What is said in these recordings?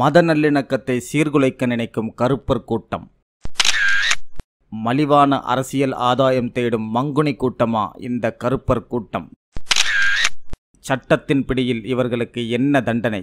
மத நல்லிணக்கத்தை சீர்குலைக்க நினைக்கும் கருப்பர் கூட்டம் மலிவான அரசியல் ஆதாயம் தேடும் மங்குனி கூட்டமா இந்த கருப்பர் கூட்டம் சட்டத்தின் பிடியில் இவர்களுக்கு என்ன தண்டனை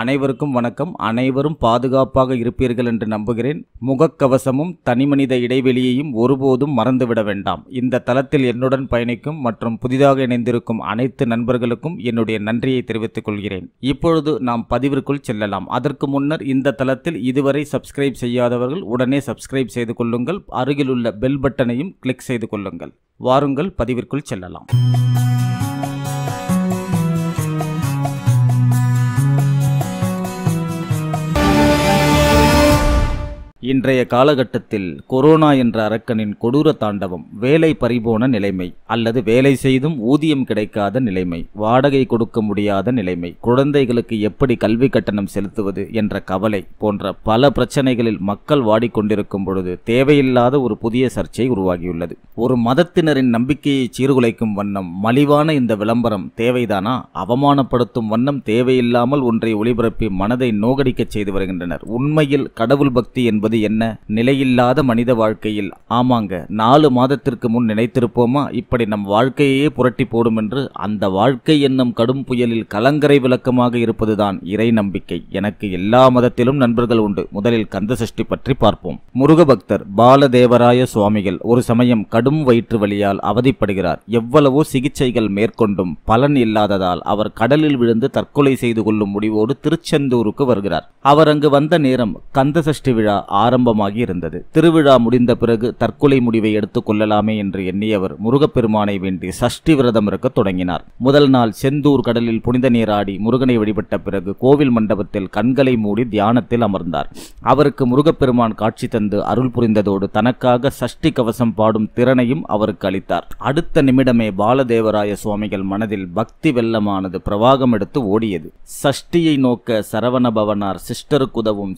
அனைவருக்கும் வணக்கம் அனைவரும் பாதுகாப்பாக இருப்பீர்கள் என்று நம்புகிறேன் முகக்கவசமும் தனிமனித இடைவெளியையும் ஒருபோதும் மறந்துவிட வேண்டாம் இந்த தளத்தில் என்னுடன் பயணிக்கும் மற்றும் புதிதாக இணைந்திருக்கும் அனைத்து நண்பர்களுக்கும் என்னுடைய நன்றியை தெரிவித்துக் கொள்கிறேன் இப்பொழுது நாம் பதிவிற்குள் செல்லலாம் அதற்கு முன்னர் இந்த தளத்தில் இதுவரை சப்ஸ்கிரைப் செய்யாதவர்கள் உடனே சப்ஸ்கிரைப் செய்து கொள்ளுங்கள் அருகிலுள்ள பெல் பட்டனையும் கிளிக் செய்து கொள்ளுங்கள் வாருங்கள் பதிவிற்குள் செல்லலாம் இன்றைய காலகட்டத்தில் கொரோனா என்ற அரக்கனின் கொடூர தாண்டவம் வேலை பறிபோன நிலைமை அல்லது வேலை செய்தும் ஊதியம் கிடைக்காத நிலைமை வாடகை கொடுக்க முடியாத நிலைமை குழந்தைகளுக்கு எப்படி கல்வி கட்டணம் செலுத்துவது என்ற கவலை போன்ற பல பிரச்சனைகளில் மக்கள் வாடிக்கொண்டிருக்கும் பொழுது தேவையில்லாத ஒரு புதிய சர்ச்சை உருவாகியுள்ளது ஒரு மதத்தினரின் நம்பிக்கையை சீர்குலைக்கும் வண்ணம் மலிவான இந்த விளம்பரம் தேவைதானா அவமானப்படுத்தும் வண்ணம் தேவையில்லாமல் ஒன்றை ஒளிபரப்பி மனதை நோகடிக்க செய்து வருகின்றனர் உண்மையில் கடவுள் பக்தி என்பது என்ன நிலையில்லாத மனித வாழ்க்கையில் ஆமாங்க நாலு மாதத்திற்கு முன் நினைத்திருப்போமா இப்படி நம் வாழ்க்கையே புரட்டி போடும் என்று அந்த வாழ்க்கை என்னும் கடும் புயலில் கலங்கரை விளக்கமாக இருப்பதுதான் இறை நம்பிக்கை எனக்கு எல்லா மதத்திலும் நண்பர்கள் உண்டு முதலில் கந்த சஷ்டி பற்றி பார்ப்போம் முருகபக்தர் பாலதேவராய சுவாமிகள் ஒரு சமயம் கடும் வயிற்று வழியால் அவதிப்படுகிறார் எவ்வளவோ சிகிச்சைகள் மேற்கொண்டும் பலன் இல்லாததால் அவர் கடலில் விழுந்து தற்கொலை செய்து கொள்ளும் முடிவோடு திருச்செந்தூருக்கு வருகிறார் அவர் அங்கு வந்த நேரம் கந்த சஷ்டி விழா ஆரம்பமாகி இருந்தது திருவிழா முடிந்த பிறகு தற்கொலை முடிவை எடுத்துக் கொள்ளலாமே என்று எண்ணியவர் முருகப்பெருமானை வேண்டி சஷ்டி விரதம் இருக்க தொடங்கினார் முதல் நாள் செந்தூர் கடலில் புனித நீராடி முருகனை வழிபட்ட பிறகு கோவில் மண்டபத்தில் கண்களை மூடி தியானத்தில் அமர்ந்தார் அவருக்கு முருகப்பெருமான் காட்சி தந்து அருள் புரிந்ததோடு தனக்காக சஷ்டி கவசம் பாடும் திறனையும் அவருக்கு அளித்தார் அடுத்த நிமிடமே பாலதேவராய சுவாமிகள் மனதில் பக்தி வெள்ளமானது பிரவாகம் எடுத்து ஓடியது சஷ்டியை நோக்க சரவண பவனார்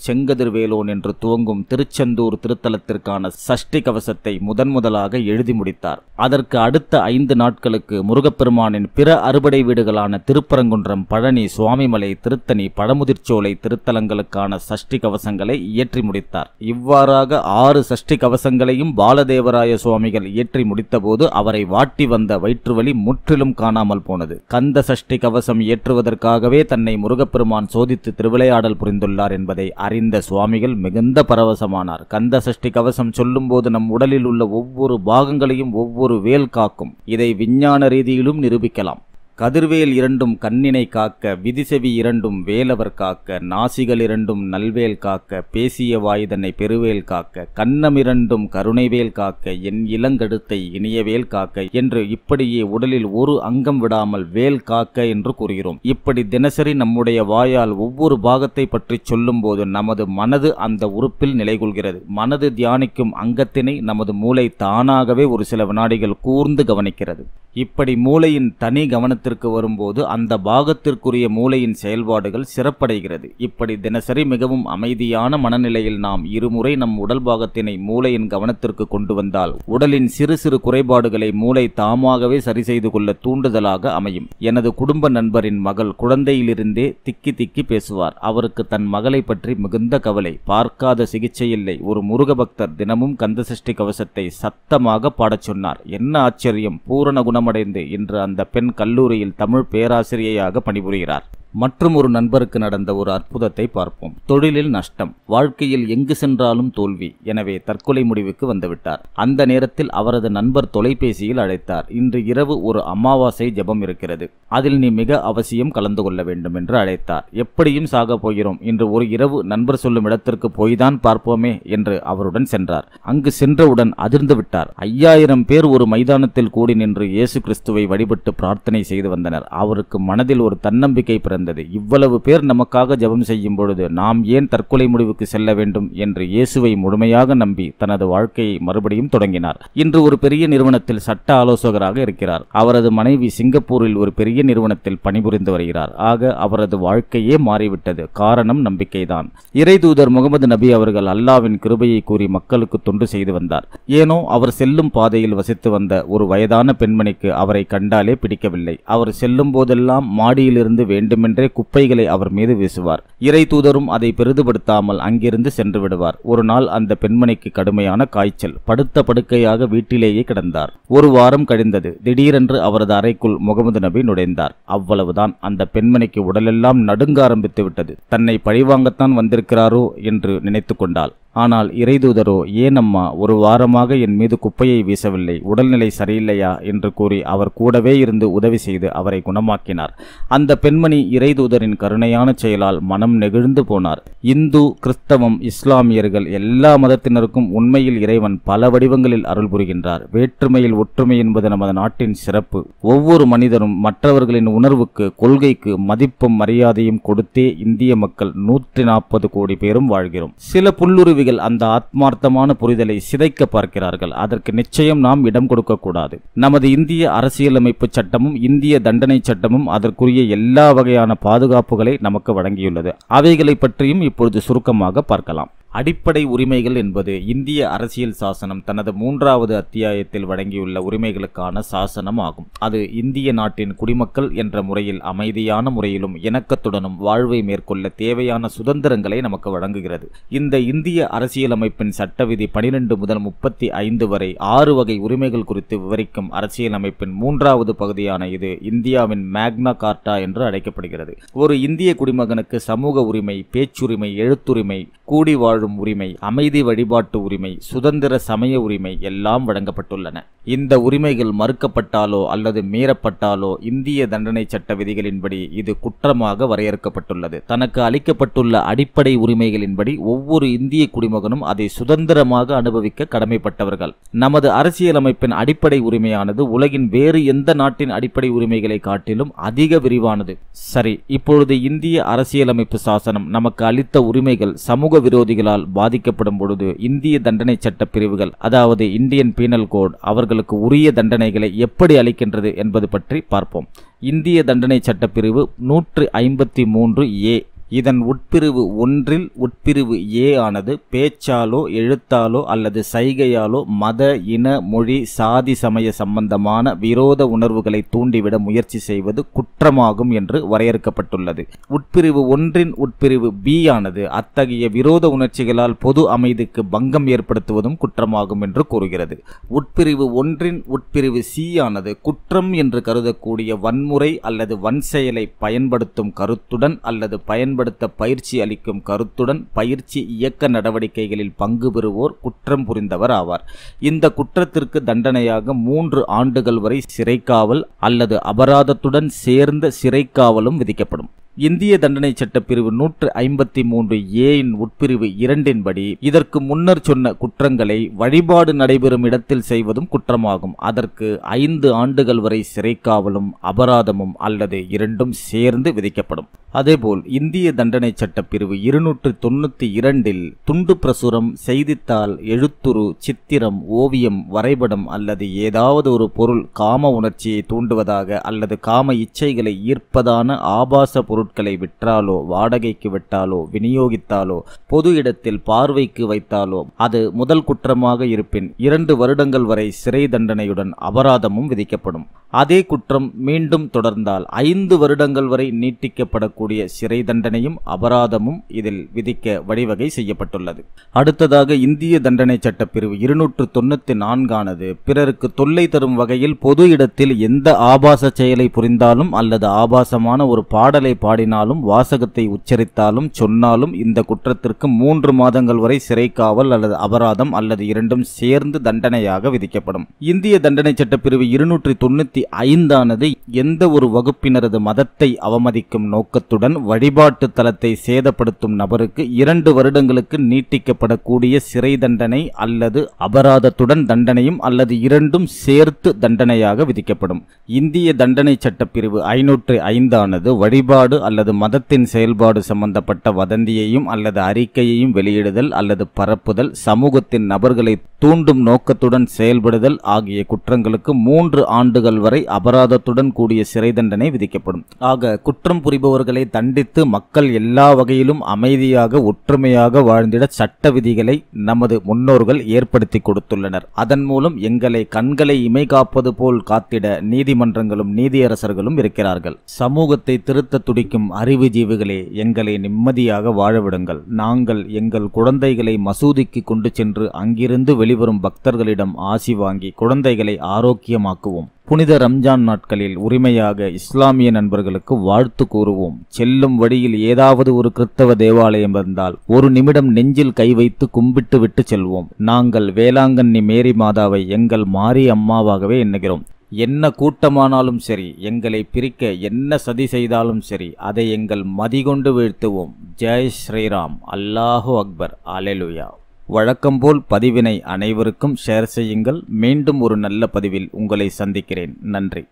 செங்கதிர்வேலோன் என்று துவங்கும் வழங்கும் திருச்செந்தூர் திருத்தலத்திற்கான சஷ்டி கவசத்தை முதன் முதலாக எழுதி முடித்தார் அதற்கு அடுத்த ஐந்து நாட்களுக்கு முருகப்பெருமானின் பிற அறுபடை வீடுகளான திருப்பரங்குன்றம் பழனி சுவாமிமலை திருத்தணி பழமுதிர்ச்சோலை திருத்தலங்களுக்கான சஷ்டி கவசங்களை இயற்றி முடித்தார் இவ்வாறாக ஆறு சஷ்டி கவசங்களையும் பாலதேவராய சுவாமிகள் இயற்றி முடித்தபோது அவரை வாட்டி வந்த வயிற்றுவலி முற்றிலும் காணாமல் போனது கந்த சஷ்டி கவசம் இயற்றுவதற்காகவே தன்னை முருகப்பெருமான் சோதித்து திருவிளையாடல் புரிந்துள்ளார் என்பதை அறிந்த சுவாமிகள் மிகுந்த பரவ பரவசமானார் கந்த சஷ்டி கவசம் சொல்லும்போது நம் உடலில் உள்ள ஒவ்வொரு பாகங்களையும் ஒவ்வொரு வேல் காக்கும் இதை விஞ்ஞான ரீதியிலும் நிரூபிக்கலாம் கதிர்வேல் இரண்டும் கண்ணினை காக்க விதிசெவி இரண்டும் வேலவர் காக்க நாசிகள் இரண்டும் நல்வேல் காக்க பேசிய வாயுதனை பெருவேல் காக்க கண்ணம் இரண்டும் கருணைவேல் காக்க என் இளங்கடுத்தை இனியவேல் காக்க என்று இப்படியே உடலில் ஒரு அங்கம் விடாமல் வேல் காக்க என்று கூறுகிறோம் இப்படி தினசரி நம்முடைய வாயால் ஒவ்வொரு பாகத்தை பற்றி சொல்லும்போது நமது மனது அந்த உறுப்பில் நிலைகொள்கிறது மனது தியானிக்கும் அங்கத்தினை நமது மூளை தானாகவே ஒரு சில வினாடிகள் கூர்ந்து கவனிக்கிறது இப்படி மூளையின் தனி கவனத்தை பாகத்திற்கு வரும்போது அந்த பாகத்திற்குரிய மூளையின் செயல்பாடுகள் சிறப்படைகிறது இப்படி தினசரி மிகவும் அமைதியான மனநிலையில் நாம் இருமுறை நம் உடல் பாகத்தினை மூளையின் கவனத்திற்கு கொண்டு வந்தால் உடலின் சிறு சிறு குறைபாடுகளை மூளை தாமாகவே சரி செய்து கொள்ள தூண்டுதலாக அமையும் எனது குடும்ப நண்பரின் மகள் குழந்தையிலிருந்தே திக்கி திக்கி பேசுவார் அவருக்கு தன் மகளை பற்றி மிகுந்த கவலை பார்க்காத சிகிச்சையில்லை ஒரு முருக பக்தர் தினமும் கந்தசஷ்டி கவசத்தை சத்தமாக பாடச் சொன்னார் என்ன ஆச்சரியம் பூரண குணமடைந்து இன்று அந்த பெண் கல்லூரி கல்லூரியில் தமிழ் பேராசிரியையாக பணிபுரிகிறார் மற்றும் ஒரு நண்பருக்கு நடந்த ஒரு அற்புதத்தை பார்ப்போம் தொழிலில் நஷ்டம் வாழ்க்கையில் எங்கு சென்றாலும் தோல்வி எனவே தற்கொலை முடிவுக்கு வந்துவிட்டார் அந்த நேரத்தில் அவரது நண்பர் தொலைபேசியில் அழைத்தார் இன்று இரவு ஒரு அமாவாசை ஜெபம் இருக்கிறது அதில் நீ மிக அவசியம் கலந்து கொள்ள வேண்டும் என்று அழைத்தார் எப்படியும் சாக போகிறோம் இன்று ஒரு இரவு நண்பர் சொல்லும் இடத்திற்கு போய்தான் பார்ப்போமே என்று அவருடன் சென்றார் அங்கு சென்றவுடன் அதிர்ந்து விட்டார் ஐயாயிரம் பேர் ஒரு மைதானத்தில் கூடி நின்று இயேசு கிறிஸ்துவை வழிபட்டு பிரார்த்தனை செய்து செய்து வந்தனர் அவருக்கு மனதில் ஒரு தன்னம்பிக்கை பிறந்தது இவ்வளவு பேர் நமக்காக ஜபம் செய்யும் பொழுது நாம் ஏன் தற்கொலை முடிவுக்கு செல்ல வேண்டும் என்று இயேசுவை முழுமையாக நம்பி தனது வாழ்க்கையை மறுபடியும் தொடங்கினார் இன்று ஒரு பெரிய நிறுவனத்தில் சட்ட ஆலோசகராக இருக்கிறார் அவரது மனைவி சிங்கப்பூரில் ஒரு பெரிய நிறுவனத்தில் பணிபுரிந்து வருகிறார் ஆக அவரது வாழ்க்கையே மாறிவிட்டது காரணம் நம்பிக்கைதான் இறை தூதர் முகமது நபி அவர்கள் அல்லாவின் கிருபையை கூறி மக்களுக்கு தொண்டு செய்து வந்தார் ஏனோ அவர் செல்லும் பாதையில் வசித்து வந்த ஒரு வயதான பெண்மணிக்கு அவரை கண்டாலே பிடிக்கவில்லை அவர் செல்லும் போதெல்லாம் மாடியிலிருந்து வேண்டுமென்றே குப்பைகளை அவர் மீது வீசுவார் இறை தூதரும் அதை பெரிதுபடுத்தாமல் அங்கிருந்து சென்று விடுவார் ஒரு நாள் அந்த பெண்மணிக்கு கடுமையான காய்ச்சல் படுத்த படுக்கையாக வீட்டிலேயே கிடந்தார் ஒரு வாரம் கழிந்தது திடீரென்று அவரது அறைக்குள் முகமது நபி நுழைந்தார் அவ்வளவுதான் அந்த பெண்மணிக்கு உடலெல்லாம் நடுங்க ஆரம்பித்து விட்டது தன்னை பழிவாங்கத்தான் வந்திருக்கிறாரோ என்று நினைத்து கொண்டாள் ஆனால் இறைதூதரோ ஏனம்மா ஒரு வாரமாக என் மீது குப்பையை வீசவில்லை உடல்நிலை சரியில்லையா என்று கூறி அவர் கூடவே இருந்து உதவி செய்து அவரை குணமாக்கினார் அந்த பெண்மணி இறைதூதரின் கருணையான செயலால் மனம் மனம் நெகிழ்ந்து போனார் இந்து கிறிஸ்தவம் இஸ்லாமியர்கள் எல்லா மதத்தினருக்கும் உண்மையில் இறைவன் பல வடிவங்களில் அருள் புரிகின்றார் வேற்றுமையில் ஒற்றுமை என்பது நமது நாட்டின் சிறப்பு ஒவ்வொரு மனிதரும் மற்றவர்களின் உணர்வுக்கு கொள்கைக்கு மதிப்பும் மரியாதையும் கொடுத்தே இந்திய மக்கள் நூற்றி நாற்பது கோடி பேரும் வாழ்கிறோம் சில புல்லுருவிகள் அந்த ஆத்மார்த்தமான புரிதலை சிதைக்க பார்க்கிறார்கள் அதற்கு நிச்சயம் நாம் இடம் கொடுக்கக்கூடாது நமது இந்திய அரசியலமைப்பு சட்டமும் இந்திய தண்டனை சட்டமும் அதற்குரிய எல்லா வகையான பாதுகாப்புகளை நமக்கு வழங்கியுள்ளது அவைகளை பற்றியும் இப்பொழுது சுருக்கமாக பார்க்கலாம் அடிப்படை உரிமைகள் என்பது இந்திய அரசியல் சாசனம் தனது மூன்றாவது அத்தியாயத்தில் வழங்கியுள்ள உரிமைகளுக்கான சாசனம் ஆகும் அது இந்திய நாட்டின் குடிமக்கள் என்ற முறையில் அமைதியான முறையிலும் இணக்கத்துடனும் வாழ்வை மேற்கொள்ள தேவையான சுதந்திரங்களை நமக்கு வழங்குகிறது இந்த இந்திய அரசியலமைப்பின் சட்டவிதி பனிரெண்டு முதல் முப்பத்தி ஐந்து வரை ஆறு வகை உரிமைகள் குறித்து விவரிக்கும் அரசியலமைப்பின் மூன்றாவது பகுதியான இது இந்தியாவின் மேக்னா கார்டா என்று அழைக்கப்படுகிறது ஒரு இந்திய குடிமகனுக்கு சமூக உரிமை பேச்சுரிமை எழுத்துரிமை கூடி வாழும் உரிமை அமைதி வழிபாட்டு உரிமை சுதந்திர சமய உரிமை எல்லாம் வழங்கப்பட்டுள்ளன இந்த உரிமைகள் மறுக்கப்பட்டாலோ அல்லது மீறப்பட்டாலோ இந்திய தண்டனை சட்ட விதிகளின்படி இது குற்றமாக வரையறுக்கப்பட்டுள்ளது தனக்கு அளிக்கப்பட்டுள்ள அடிப்படை உரிமைகளின்படி ஒவ்வொரு இந்திய குடிமகனும் அதை சுதந்திரமாக அனுபவிக்க கடமைப்பட்டவர்கள் நமது அரசியலமைப்பின் அடிப்படை உரிமையானது உலகின் வேறு எந்த நாட்டின் அடிப்படை உரிமைகளை காட்டிலும் அதிக விரிவானது சரி இப்பொழுது இந்திய அரசியலமைப்பு சாசனம் நமக்கு அளித்த உரிமைகள் சமூக விரோதிகளால் பாதிக்கப்படும் பொழுது இந்திய தண்டனை சட்ட பிரிவுகள் அதாவது இந்தியன் பீனல் கோட் அவர்கள் குற்றவாளிகளுக்கு உரிய தண்டனைகளை எப்படி அளிக்கின்றது என்பது பற்றி பார்ப்போம் இந்திய தண்டனை சட்டப்பிரிவு நூற்று ஐம்பத்தி மூன்று ஏ இதன் உட்பிரிவு ஒன்றில் உட்பிரிவு ஏ ஆனது பேச்சாலோ எழுத்தாலோ அல்லது சைகையாலோ மத இன மொழி சாதி சமய சம்பந்தமான விரோத உணர்வுகளை தூண்டிவிட முயற்சி செய்வது குற்றமாகும் என்று வரையறுக்கப்பட்டுள்ளது உட்பிரிவு ஒன்றின் உட்பிரிவு பி ஆனது அத்தகைய விரோத உணர்ச்சிகளால் பொது அமைதிக்கு பங்கம் ஏற்படுத்துவதும் குற்றமாகும் என்று கூறுகிறது உட்பிரிவு ஒன்றின் உட்பிரிவு சி ஆனது குற்றம் என்று கருதக்கூடிய வன்முறை அல்லது வன்செயலை பயன்படுத்தும் கருத்துடன் அல்லது பயன்படுத்த பயன்படுத்த பயிற்சி அளிக்கும் கருத்துடன் பயிற்சி இயக்க நடவடிக்கைகளில் பங்கு பெறுவோர் குற்றம் புரிந்தவர் ஆவார் இந்த குற்றத்திற்கு தண்டனையாக மூன்று ஆண்டுகள் வரை சிறைக்காவல் அல்லது அபராதத்துடன் சேர்ந்த சிறைக்காவலும் விதிக்கப்படும் இந்திய தண்டனை சட்ட பிரிவு நூற்று ஐம்பத்தி மூன்று ஏயின் உட்பிரிவு இரண்டின்படி இதற்கு முன்னர் சொன்ன குற்றங்களை வழிபாடு நடைபெறும் இடத்தில் செய்வதும் குற்றமாகும் அதற்கு ஐந்து ஆண்டுகள் வரை சிறைக்காவலும் அபராதமும் அல்லது இரண்டும் சேர்ந்து விதிக்கப்படும் அதேபோல் இந்திய தண்டனை சட்டப்பிரிவு இருநூற்று தொண்ணூத்தி இரண்டில் துண்டு பிரசுரம் செய்தித்தாள் எழுத்துரு சித்திரம் ஓவியம் வரைபடம் அல்லது ஏதாவது ஒரு பொருள் காம உணர்ச்சியை தூண்டுவதாக அல்லது காம இச்சைகளை ஈர்ப்பதான ஆபாச பொருட்களை விற்றாலோ வாடகைக்கு விட்டாலோ விநியோகித்தாலோ பொது இடத்தில் பார்வைக்கு வைத்தாலோ அது முதல் குற்றமாக இருப்பின் இரண்டு வருடங்கள் வரை சிறை தண்டனையுடன் அபராதமும் விதிக்கப்படும் அதே குற்றம் மீண்டும் தொடர்ந்தால் ஐந்து வருடங்கள் வரை நீட்டிக்கப்படக்கூடிய கூடிய சிறை தண்டனையும் அபராதமும் இதில் விதிக்க வழிவகை செய்யப்பட்டுள்ளது அடுத்ததாக இந்திய தண்டனை சட்ட பிரிவு இருநூற்று தொண்ணூற்றி நான்கானது பிறருக்கு தொல்லை தரும் வகையில் பொது இடத்தில் எந்த ஆபாச செயலை புரிந்தாலும் அல்லது ஆபாசமான ஒரு பாடலை பாடினாலும் வாசகத்தை உச்சரித்தாலும் சொன்னாலும் இந்த குற்றத்திற்கு மூன்று மாதங்கள் வரை சிறை காவல் அல்லது அபராதம் அல்லது இரண்டும் சேர்ந்து தண்டனையாக விதிக்கப்படும் இந்திய தண்டனை சட்ட பிரிவு இருநூற்றி தொண்ணூற்றி ஐந்தானது எந்த ஒரு வகுப்பினரது மதத்தை அவமதிக்கும் நோக்கத்தை காரணத்துடன் வழிபாட்டு தலத்தை சேதப்படுத்தும் நபருக்கு இரண்டு வருடங்களுக்கு நீட்டிக்கப்படக்கூடிய சிறை தண்டனை அல்லது அபராதத்துடன் தண்டனையும் அல்லது இரண்டும் சேர்த்து தண்டனையாக விதிக்கப்படும் இந்திய தண்டனை சட்டப்பிரிவு ஐநூற்று ஐந்தானது வழிபாடு அல்லது மதத்தின் செயல்பாடு சம்பந்தப்பட்ட வதந்தியையும் அல்லது அறிக்கையையும் வெளியிடுதல் அல்லது பரப்புதல் சமூகத்தின் நபர்களை தூண்டும் நோக்கத்துடன் செயல்படுதல் ஆகிய குற்றங்களுக்கு மூன்று ஆண்டுகள் வரை அபராதத்துடன் கூடிய சிறை தண்டனை விதிக்கப்படும் ஆக குற்றம் புரிபவர்களை குற்றங்களை தண்டித்து மக்கள் எல்லா வகையிலும் அமைதியாக ஒற்றுமையாக வாழ்ந்திட சட்ட விதிகளை நமது முன்னோர்கள் ஏற்படுத்தி கொடுத்துள்ளனர் அதன் மூலம் எங்களை கண்களை இமை காப்பது போல் காத்திட நீதிமன்றங்களும் நீதியரசர்களும் இருக்கிறார்கள் சமூகத்தை திருத்த துடிக்கும் அறிவு ஜீவிகளே எங்களை நிம்மதியாக வாழவிடுங்கள் நாங்கள் எங்கள் குழந்தைகளை மசூதிக்கு கொண்டு சென்று அங்கிருந்து வெளிவரும் பக்தர்களிடம் ஆசி வாங்கி குழந்தைகளை ஆரோக்கியமாக்குவோம் புனித ரம்ஜான் நாட்களில் உரிமையாக இஸ்லாமிய நண்பர்களுக்கு வாழ்த்து கூறுவோம் செல்லும் வழியில் ஏதாவது ஒரு கிறித்தவ தேவாலயம் இருந்தால் ஒரு நிமிடம் நெஞ்சில் கை வைத்து கும்பிட்டு விட்டு செல்வோம் நாங்கள் வேளாங்கண்ணி மேரி மாதாவை எங்கள் மாரி அம்மாவாகவே எண்ணுகிறோம் என்ன கூட்டமானாலும் சரி எங்களை பிரிக்க என்ன சதி செய்தாலும் சரி அதை எங்கள் மதிகொண்டு வீழ்த்துவோம் ஜெய் ஸ்ரீராம் அல்லாஹு அக்பர் அலெலுயா வழக்கம்போல் பதிவினை அனைவருக்கும் ஷேர் செய்யுங்கள் மீண்டும் ஒரு நல்ல பதிவில் உங்களை சந்திக்கிறேன் நன்றி